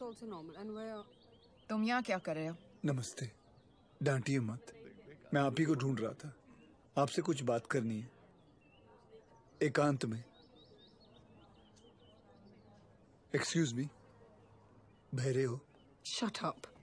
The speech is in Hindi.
तुम यहाँ क्या कर रहे हो नमस्ते डांटिए मत मैं आप ही को ढूंढ रहा था आपसे कुछ बात करनी है एकांत में एक्सक्यूज मी भैरे हो शट अप